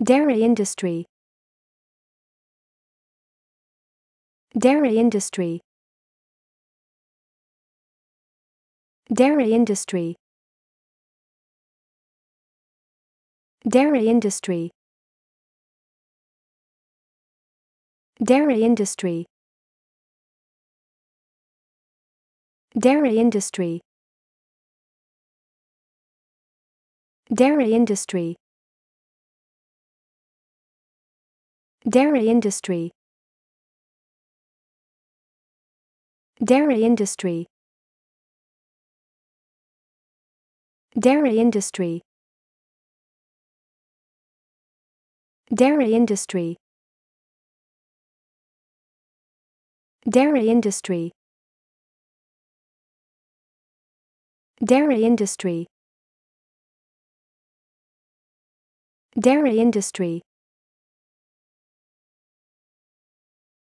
Dairy industry Dairy industry Dairy industry Dairy industry Dairy industry Dairy industry Dairy industry Dairy industry Dairy industry Dairy industry Dairy industry Dairy industry Dairy industry Dairy industry